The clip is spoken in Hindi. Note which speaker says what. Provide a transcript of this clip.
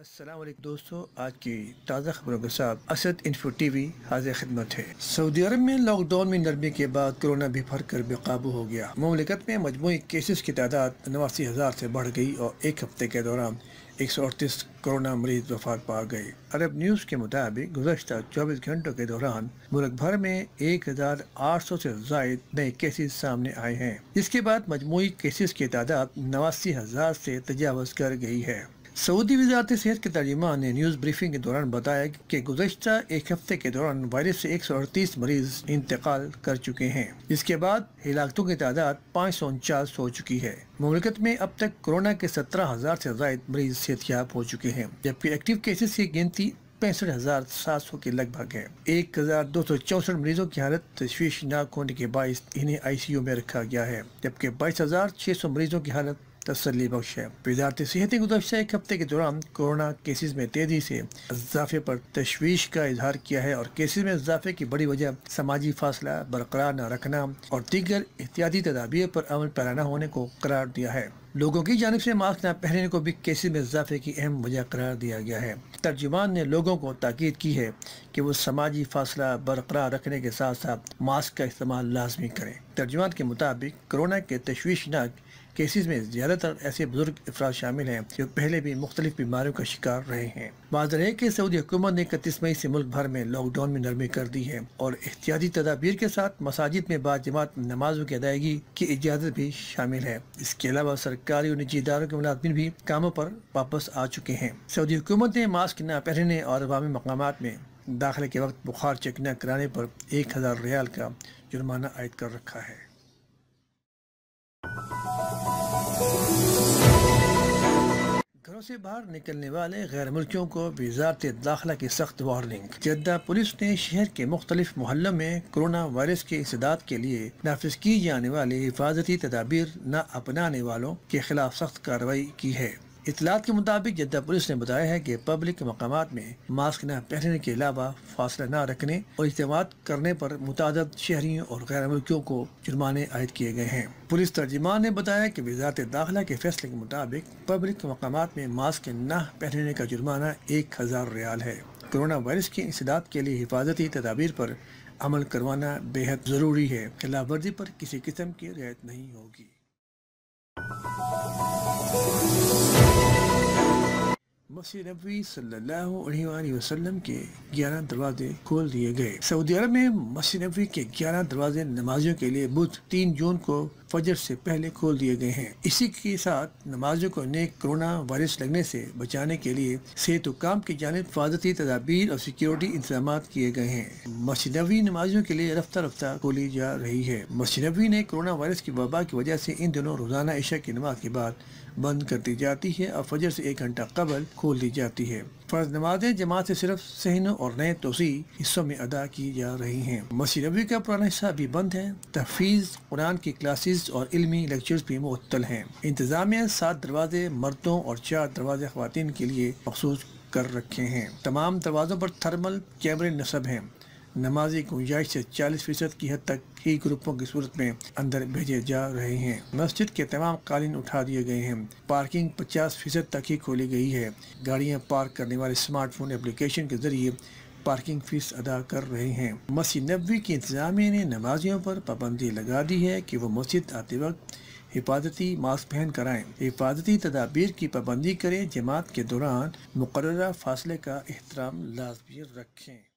Speaker 1: असलम दोस्तों आज की ताज़ा खबरों के साथ असद इन्फो टी वी हाजिर खिदमत है सऊदी अरब में लॉकडाउन में नरमी के बाद कोरोना भी फर कर बेकाबू हो गया ममलिकत में मजमू केसेस की तादाद नवासी हज़ार से बढ़ गई और एक हफ्ते के दौरान एक सौ अड़तीस कोरोना मरीज वफात पा गए अरब न्यूज़ के मुताबिक गुजशत चौबीस घंटों के दौरान मुल्क भर में एक हज़ार आठ सौ से जायद नए केसेज सामने आए हैं इसके बाद मजमू केसेस की तादाद नवासी हज़ार से तजावज़ कर गई है सऊदी वजारत सेहत के तर्जमान ने न्यूज़ ब्रीफिंग के दौरान बताया कि गुजशत एक हफ्ते के दौरान वायरस से एक सौ अड़तीस मरीज इंतकाल कर चुके हैं इसके बाद हिलातों की तादाद पाँच सौ उनचास हो चुकी है ममलिकत में अब तक कोरोना के सत्रह हज़ार से जायद मरीज सेहतियाब हो चुके हैं जबकि एक्टिव केसेस की गिनती पैंसठ हजार सात सौ के लगभग है एक हजार दो सौ चौसठ मरीजों की हालत तशवीशनाक होने के बायस इन्हें आई सी यू में रखा गया है जबकि बाईस हजार छह सौ मरीजों की हालत तसली बख्श है वजारत सेहत की गुजशत एक हफ्ते के दौरान कोरोना केसेज में तेज़ी से इजाफे पर तशवीश का इजहार किया है और केसेज में इजाफे की बड़ी वजह समाजी फासला बरकरार न रखना और दीगर एहतियाती तदाबीर पर अमल पैराना होने को करार दिया है लोगों की जानब से मास्क न पहनने को भी केसेज में इजाफे की अहम वजह करार दिया गया है तर्जुमान ने लोगों को ताकीद की है कि वो समाजी फासला बरकरार रखने के साथ साथ मास्क का इस्तेमाल लाजमी करें तर्जुमान के मुताबिक कोरोना के तशवीशनाक केसेस में ज़्यादातर ऐसे बुजुर्ग अफराद शामिल हैं जो पहले भी मुख्तलिफ बीमारियों का शिकार रहे हैं माजर है कि सऊदी हुकूमत ने इकतीस मई से मुल्क भर में लॉकडाउन में नरमी कर दी है और एहतियाती तदाबीर के साथ मसाजिद में बाजमात नमाजों की अदायगी की इजाज़त भी शामिल है इसके अलावा सरकारी और निजी इदारों के मुलाजमिन भी कामों पर वापस आ चुके हैं सऊदी हुकूमत ने मास्क न पहनने और अवामी मकाम में दाखिले के वक्त बुखार चेक न कराने पर एक हज़ार रियाल का जुर्माना आयद कर रखा है घरों से बाहर निकलने वाले गैर मुल्कियों को वजारत दाखिला की सख्त वार्निंग जद्दा पुलिस ने शहर के मुख्तलिफ मोहल्लों में कोरोना वायरस के इसदाद के लिए नाफिज की जाने वाली हिफाजती तदाबीर न अपनाने वालों के खिलाफ सख्त कार्रवाई की है इतलात के मुताबिक जद्दा पुलिस ने बताया है कि पब्लिक मकाम में मास्क न पहनने के अलावा फासला न रखने और इज्तम करने पर मुताद शहरियों और गैर मुल्कियों को जुर्माने आयद किए गए हैं पुलिस तर्जमान ने बताया कि वजारत दाखिला के फैसले के मुताबिक पब्लिक मकाम में मास्क न पहनने का जुर्माना एक हज़ार रियाल है कोरोना वायरस के इंसदात के लिए हिफाजती तदाबीर पर अमल करवाना बेहद ज़रूरी है खिलाफ वर्जी पर किसी किस्म की रियायत नहीं होगी मसीह नबी वसल्लम के 11 दरवाजे खोल दिए गए सऊदी अरब में मसीह नबी के 11 दरवाजे नमाजियों के लिए बुध 3 जून को फजर से पहले खोल दिए गए हैं इसी के साथ नमाजों को नए कोरोना वायरस लगने से बचाने के लिए सेहत काम की जानब हिफाजती तदाबीर और सिक्योरिटी इंतजाम किए गए हैं मस्जिद नबी नमाजियों के लिए रफ्तार रफ्तार खोली जा रही है मस्जिद नबी ने कोरोना वायरस की वबा की वजह से इन दिनों रोजाना ऐशा की नमाज के बाद बंद कर दी जाती है और फजर से एक घंटा कबल खोल दी जाती है फ़र्ज नमाजें जमात से सिर्फ सहन और नए तोसी हिस्सों में अदा की जा रही हैं मसी नबी का पुराना हिस्सा भी बंद है तहफीज़ कुरान की क्लासेस और इलमी लेक्चर भी मुत्तल हैं इंतजामिया सात दरवाजे मर्दों और चार दरवाजे खुवान के लिए मखसूस कर रखे हैं तमाम दरवाज़ों पर थर्मल कैमरे नस्ब हैं नमाजी गुंजाइश से 40 फीसद की हद तक ही ग्रुपों की सूरत में अंदर भेजे जा रहे हैं मस्जिद के तमाम कालीन उठा दिए गए हैं पार्किंग 50 फीसद तक ही खोली गई है गाड़ियां पार्क करने वाले स्मार्टफोन एप्लीकेशन के जरिए पार्किंग फीस अदा कर रहे हैं मस्जिद नबी की इंतजामिया ने नमाजियों पर पाबंदी लगा दी है कि वो मस्जिद आते वक्त हिफाजती मास्क पहन कर आए हिफाजती तदाबीर की पाबंदी करें जमात के दौरान मुकर फासले का एहतराम लाजमी रखें